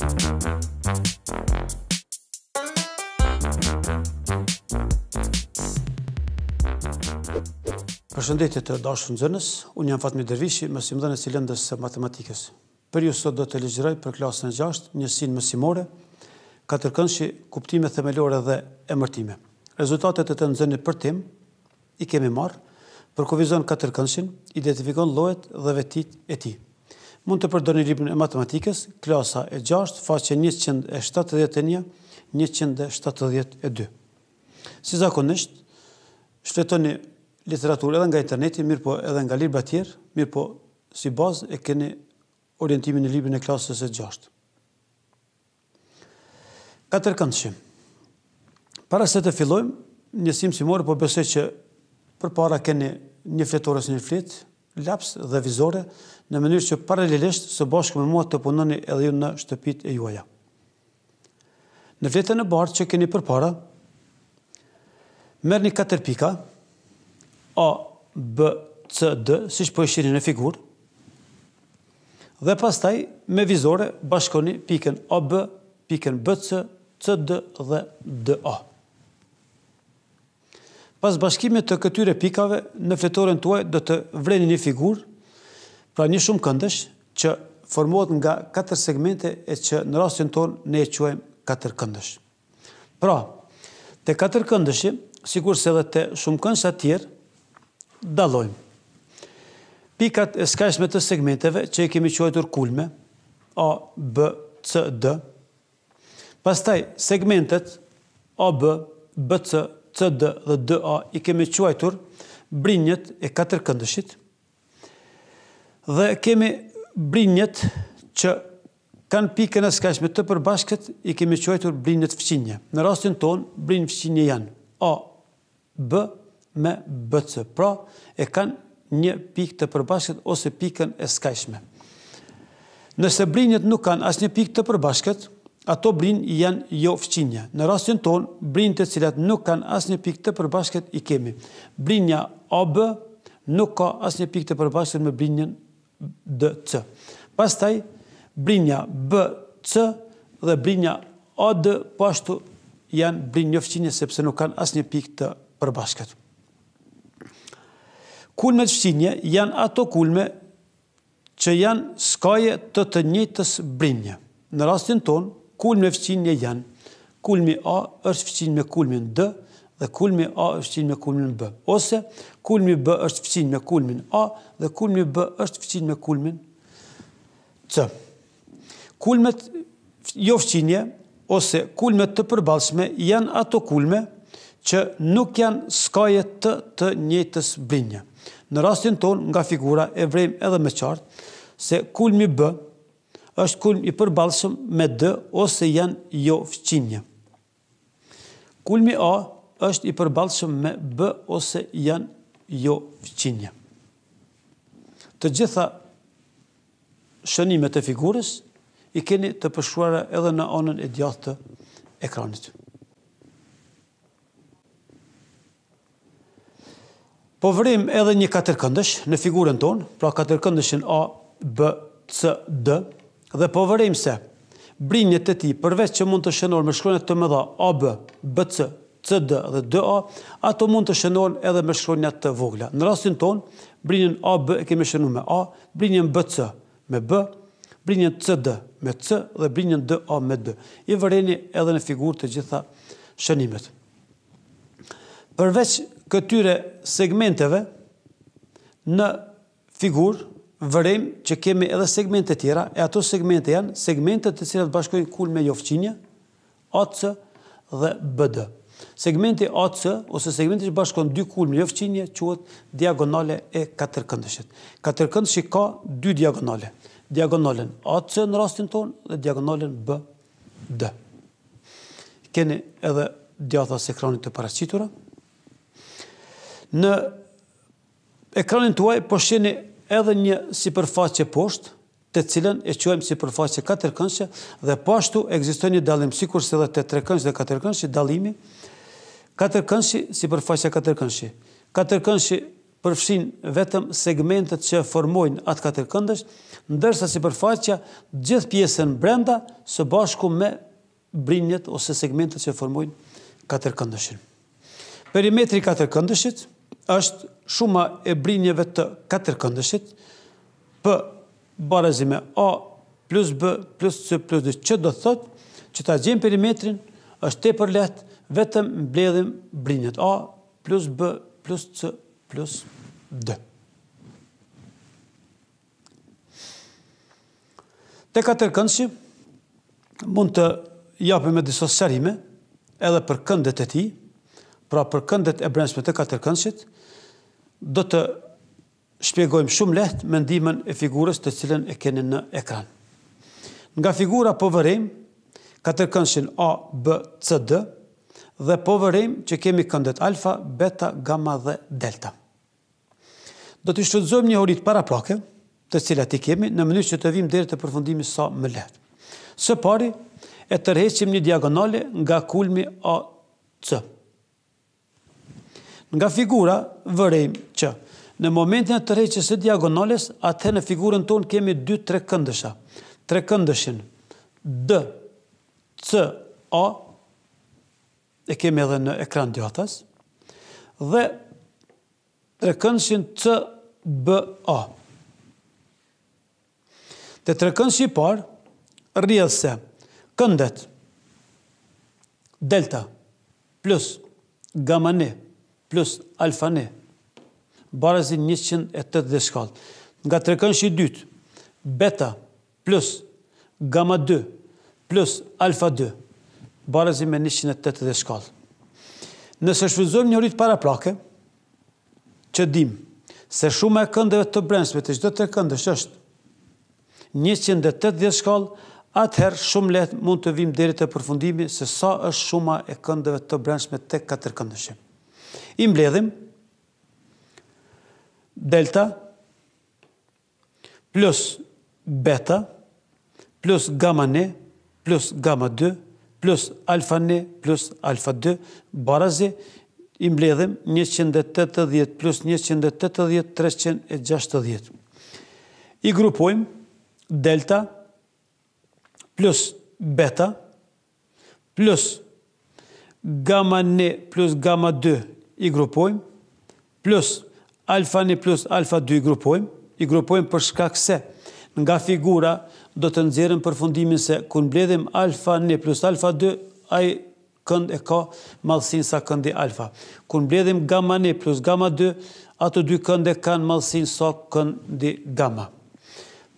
Përshëndetje të dashën zërnës, unë jam Fatmi Dervishi, mësim dhe në cilëndës së matematikës. Për ju sot do të legjëraj për klasën e gjashtë, njësin mësimore, ka kuptime themelore dhe emërtime. Rezultatet të të nëzëni për tim, i kemi marë, përkovizon ka tërkënëshin, identifikon lojet dhe vetit e ti mund të një librin e matematikës, klasa e 6, faqe 171, 172. Si zakonisht, shletoni literaturë edhe nga interneti, mirë po edhe nga libra tjerë, mirë po si bazë e keni orientimin e librin e klasës e 6. Katër këndëshim. Para se të fillojmë, një si morë, po besoj që për para keni një fletore së një fletë, laps dhe vizore në mënyrë që paralelisht së bashku me mua të punoni edhe ju në shtëpitë e juaja. Në vetën e bardhë që keni përpara, merrni katër pika A B C D siç po e shihni në figurë dhe pastaj me vizore bashkoni pikën A B, pikën B C, C D dhe D A pas bashkimit të këtyre pikave, në fletoren të uaj, do të vreni një figur, pra një shumë këndësh, që formohet nga 4 segmente, e që në rastin tonë, ne e quajmë 4 këndësh. Pra, të 4 këndësh, sikur se dhe të shumë këndësh atjerë, dalojmë. Pikat e skajshme të segmenteve, që i kemi quajtur kulme, A, B, C, D, pastaj segmentet, A, B, B, C, D, CD dhe DA i kemi quajtur brinjët e katër këndëshit dhe kemi brinjët që kanë pikën e skajshme të përbashkët i kemi quajtur brinjët fëqinje. Në rastin tonë, brinjë fëqinje janë A, B, me B, C. Pra, e kanë një pikë të përbashkët ose pikën e skajshme. Nëse brinjët nuk kanë asë një pikë të përbashkët, ato brin janë jo fëqinja. Në rastin tonë, brin të cilat nuk kanë asë një pikë të përbashket i kemi. Brinja AB nuk ka asë një pikë të përbashket me brinjen DC. Pastaj, brinja BC dhe brinja OD pashtu po janë brinë një jo fëqinja sepse nuk kanë asë një pikë të përbashket. Kulme të fëqinja janë ato kulme që janë skaje të të njëtës brinjë. Në rastin tonë, kulme fëqinje janë kulmi A është fëqinj me kulmin D dhe kulmi A është fëqinj me kulmin B, ose kulmi B është fëqinj me kulmin A dhe kulmi B është fëqinj me kulmin C. Kulmet jo fëqinje, ose kulmet të përbalshme, janë ato kulme që nuk janë skajet të të njëtës blinje. Në rastin tonë nga figura e vrejmë edhe me qartë, se kulmi B është kulm i përbalshëm me D ose janë jo fqinje. Kulmi A është i përbalshëm me B ose janë jo fqinje. Të gjitha shënimet e figurës i keni të përshuara edhe në anën e djathë të ekranit. Po vrim edhe një katërkëndësh në figurën tonë, pra katërkëndëshin A, B, C, D, dhe po vërim se brinjët e ti përveç që mund të shënor me shkronjët të mëdha AB, BC, CD dhe DA, ato mund të shënor edhe me shkronjët të vogla. Në rastin ton, brinjën AB e kemi shënu me A, brinjën BC me B, brinjën CD me C dhe brinjën DA me D. I vëreni edhe në figurë të gjitha shënimet. Përveç këtyre segmenteve, në figurë, vërejmë që kemi edhe segmente tjera, e ato segmente janë segmentet të cilat bashkojnë kul me jofqinja, OC dhe BD. Segmenti AC ose segmenti që bashkon dy kul me jofqinja quhet diagonale e katërkëndëshit. Katërkëndëshi ka dy diagonale. Diagonalen AC në rastin ton dhe diagonalen BD. Keni edhe djatha se ekranit të paracitura. Në ekranin tuaj po shini edhe një si përfaqe poshtë, të cilën e qojmë si përfaqe dhe dhe pashtu ekziston një dalim, si se dhe të trekënshë dhe katërkënshë, dalimi, katërkënshë si përfaqe katërkënshë. përfshin vetëm segmentet që formojnë atë katërkëndësh, ndërsa si përfaqe gjithë pjesën brenda së bashku me brinjët ose segmentet që formojnë katërkëndëshin. Perimetri katërkëndëshit, është shuma e brinjeve të katër këndëshit, P barezi me A plus B plus C plus D, që do të thotë që ta gjenë perimetrin është te letë vetëm bledhim brinjet A plus B plus C plus D. Te katër këndëshit mund të japëm e diso sërime edhe për këndet e ti, pra për këndet e brendshme të katër këndshit, do të shpjegojmë shumë lehtë me ndimen e figurës të cilën e keni në ekran. Nga figura po vërejmë katër këndshin A, B, C, D dhe po vërejmë që kemi këndet alfa, beta, gamma dhe delta. Do të shfrytëzojmë një horit paraprake, të cilat i kemi në mënyrë që të vim deri te përfundimi sa më lehtë. Së pari, e tërheqim një diagonale nga kulmi AC. Nga figura vërejmë që në momentin e rejqës së diagonales, atë në figurën tonë kemi dy tre këndësha. Tre këndëshin D, C, A e kemi edhe në ekran djathas dhe tre këndëshin C, B, A. Te tre këndëshin parë rrjedh se këndet delta plus gamma ne plus alfane, barazin 180 shkallë. Nga të rekën shi dytë, beta plus gamma 2 plus alfa 2, barazin me 180 shkallë. Nëse shfryzojmë një rritë para plake, që dim, se shumë e këndëve të brendshme të gjithë të është 180 shkallë, atëherë shumë letë mund të vim deri e përfundimi se sa është shuma e këndëve të brendshme të katër i mbledhim delta plus beta plus gamma ne plus gamma 2 plus alfa ne plus alfa 2 barazi i mbledhim 180 plus 180 360 i grupojm delta plus beta plus gamma ne plus gamma 2 i grupojmë, plus alfa 1 plus alfa 2 i grupojmë, i grupojmë për shkak se nga figura do të nxjerrim përfundimin se kur mbledhim alfa 1 plus alfa 2 ai kënd e ka madhësinë sa këndi alfa. Kur mbledhim gamma 1 plus gamma 2, ato dy kënde kanë madhësinë sa këndi gamma.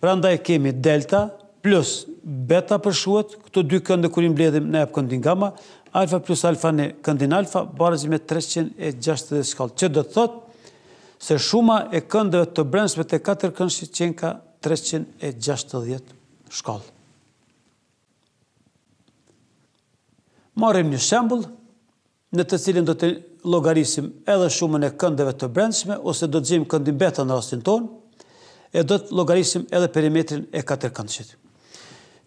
Prandaj kemi delta plus beta për këto dy kënde kur i mbledhim në për këndin gamma, alfa plus alfa në këndin alfa, barëzi me 360 shkallë. Që do të thotë, se shuma e këndëve të brendshme të 4 këndshit qenë ka 360 shkallë. Marim një shembul, në të cilin do të logarisim edhe shumën e këndëve të brendshme, ose do të gjimë këndin beta në rastin tonë, e do të logarisim edhe perimetrin e 4 këndshit.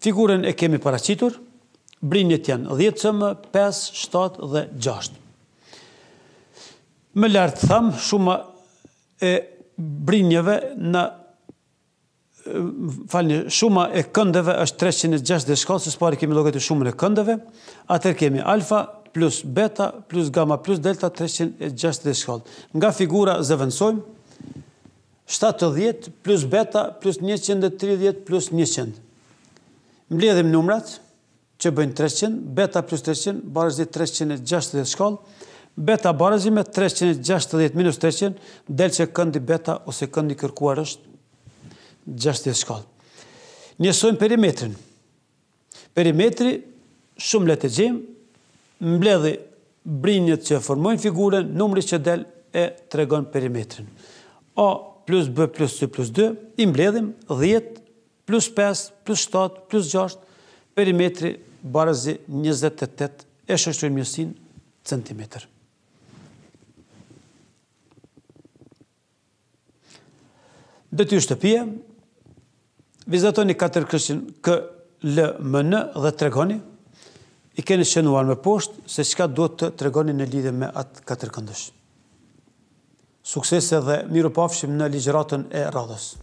Figurën e kemi paracitur, brinjët janë 10 cëmë, 5, 7 dhe 6. Më lartë thamë shumë e brinjëve në falni, shumë e këndeve është 360 dhe shkallë, së spari kemi logetu shumë e këndeve, atër kemi alfa, plus beta, plus gamma, plus delta, 360 dhe shkallë. Nga figura zëvënsojmë, 70 plus beta, plus 130 plus 100. Mbledhëm numrat, 70, që bëjnë 300, beta plus 300, barëzi 360 shkallë, beta barëzi me 360 minus 300, delë që këndi beta ose këndi kërkuar është 60 shkallë. Njësojmë perimetrin. Perimetri, shumë letë gjimë, mbledhi brinjët që formojnë figurën, numri që delë e tregon perimetrin. A plus B plus 2 plus D, i mbledhim 10 plus 5 plus 7 plus 6, perimetri barëzi 28 e shështërë mjësin centimetr. Dhe të ju shtëpje, vizatoni 4 kërshin kë lë më në dhe tregoni, i keni shenuar me poshtë se qka duhet të tregoni në lidhe me atë 4 këndësh. Suksese dhe miru pafshim në ligjëratën e radhës.